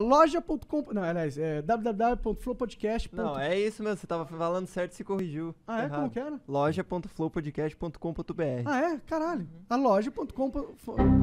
Loja.com. Não, aliás, é www.flowpodcast.com Não, é isso mesmo, você tava falando certo e se corrigiu. Ah, é? Errado. Como que era? Loja.flowpodcast.com.br. Ah, é? Caralho. A loja.com.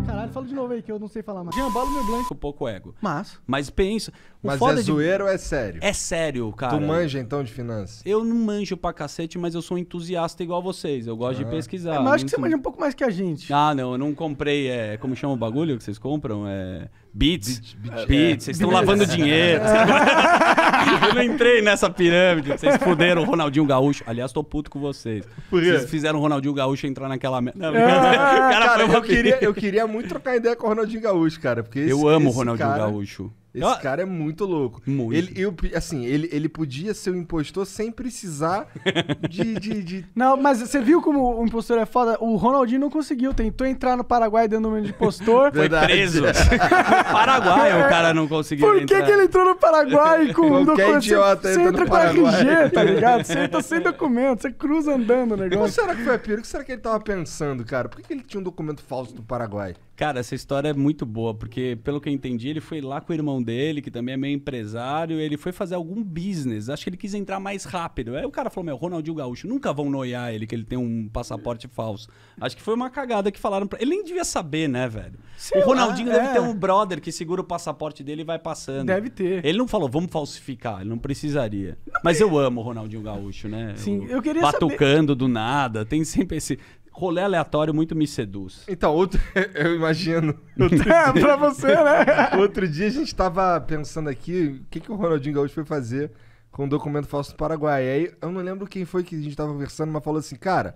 Caralho, fala de novo aí que eu não sei falar mais. Jambalo meu blanco. Um pouco ego. Mas. Mas pensa. Mas é de... zoeiro ou é sério? É sério, cara. Tu manja então de finanças? Eu não manjo pra cacete, mas eu sou entusiasta igual vocês. Eu gosto ah. de pesquisar. É, mas acho que você manja um pouco mais que a gente. Ah, não, eu não comprei. É, como chama o bagulho que vocês compram? É. Beats. Beats. Beats. É estão lavando dinheiro. eu não entrei nessa pirâmide. Vocês fuderam o Ronaldinho Gaúcho. Aliás, tô puto com vocês. Vocês fizeram o Ronaldinho Gaúcho entrar naquela merda. ah, cara, cara eu, queria, eu queria muito trocar ideia com o Ronaldinho Gaúcho, cara. Porque esse, eu amo o Ronaldinho cara... Gaúcho. Esse cara é muito louco. Muito. Ele, eu, assim, ele, ele podia ser um impostor sem precisar de, de, de, Não, mas você viu como o impostor é foda? O Ronaldinho não conseguiu. Tentou entrar no Paraguai dando nome de impostor. Foi preso. Paraguai, o cara não conseguiu Por que, entrar. que ele entrou no Paraguai com um documento? idiota você, você entra no com RG, tá ligado? Você entra sem documento, você cruza andando o negócio. Como será que foi a O que será que ele tava pensando, cara? Por que, que ele tinha um documento falso do Paraguai? Cara, essa história é muito boa, porque pelo que eu entendi, ele foi lá com o irmão dele, que também é meio empresário, ele foi fazer algum business. Acho que ele quis entrar mais rápido. Aí o cara falou: Meu, Ronaldinho Gaúcho, nunca vão noiar ele, que ele tem um passaporte falso. Acho que foi uma cagada que falaram pra ele. nem devia saber, né, velho? Sei o Ronaldinho lá, deve é. ter um brother que segura o passaporte dele e vai passando. Deve ter. Ele não falou: Vamos falsificar, ele não precisaria. Mas eu amo o Ronaldinho Gaúcho, né? Sim, eu, eu queria Batucando saber. do nada, tem sempre esse rolê aleatório muito me seduz. Então, outro, eu imagino. Outro é, dia, pra você, né? outro dia a gente tava pensando aqui o que, que o Ronaldinho Gaúcho foi fazer com o um documento falso do Paraguai. E aí eu não lembro quem foi que a gente tava conversando, mas falou assim, cara,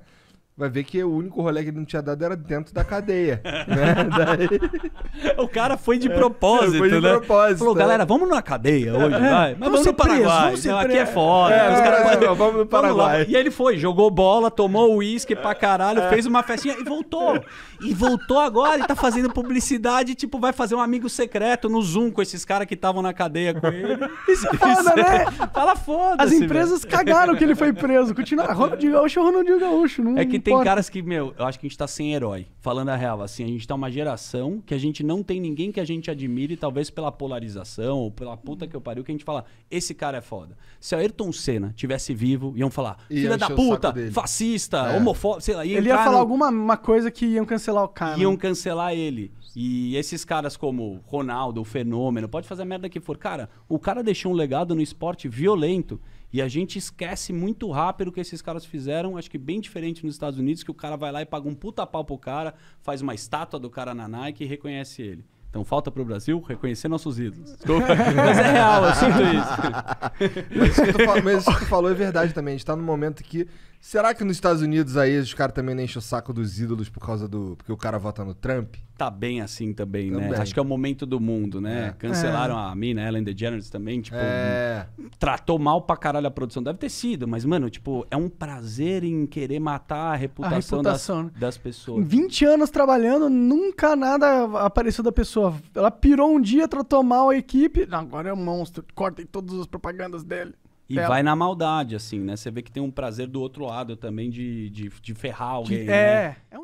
vai ver que o único rolê que ele não tinha dado era dentro da cadeia. né? Daí... O cara foi de propósito, é, foi de né? propósito. Falou, é. galera, vamos na cadeia hoje, é, vai. Mas vamos, no Paraguai. Preso, vamos Aqui é foda. É, os caras... É, vamos no Paraguai. Vamos e ele foi, jogou bola, tomou uísque pra é. caralho, fez uma festinha e voltou. E voltou agora e tá fazendo publicidade, tipo, vai fazer um amigo secreto no Zoom com esses caras que estavam na cadeia com ele. Isso é foda, né? Fala foda As empresas cagaram que ele foi preso. Continua, Ronaldinho Gaúcho, Ronaldinho Gaúcho. Não... É que tem caras que, meu, eu acho que a gente tá sem herói. Falando a real, assim, a gente tá uma geração que a gente não tem ninguém que a gente admire, talvez pela polarização ou pela puta que eu pariu, que a gente fala, esse cara é foda. Se o Ayrton Senna tivesse vivo, iam falar, filha da puta, fascista, é. homofóbico, sei lá. Ia ele ia falar no... alguma uma coisa que iam cancelar o cara. Iam cancelar ele. E esses caras como Ronaldo, o Fenômeno, pode fazer a merda que for. Cara, o cara deixou um legado no esporte violento e a gente esquece muito rápido o que esses caras fizeram, acho que bem diferente nos Estados Unidos, que o cara vai lá e paga um puta pau pro cara, faz uma estátua do cara na Nike e reconhece ele. Então falta para o Brasil reconhecer nossos ídolos. Desculpa, mas é real, eu sinto isso. mas, isso que tu falou, mas isso que tu falou é verdade também. A gente está num momento que. Será que nos Estados Unidos aí os caras também não enchem o saco dos ídolos por causa do. Porque o cara vota no Trump? Tá bem assim também, né? também. né? Acho que é o momento do mundo, né? É. Cancelaram é. a mina, Ellen DeGeneres também, tipo. É. Tratou mal pra caralho a produção. Deve ter sido, mas, mano, tipo, é um prazer em querer matar a reputação, a reputação das, né? das pessoas. 20 anos trabalhando, nunca nada apareceu da pessoa pessoa. Ela pirou um dia, tratou mal a equipe. Agora é um monstro. Cortem todas as propagandas dele. E dela. vai na maldade, assim, né? Você vê que tem um prazer do outro lado também de, de, de ferrar alguém. É. Né? É um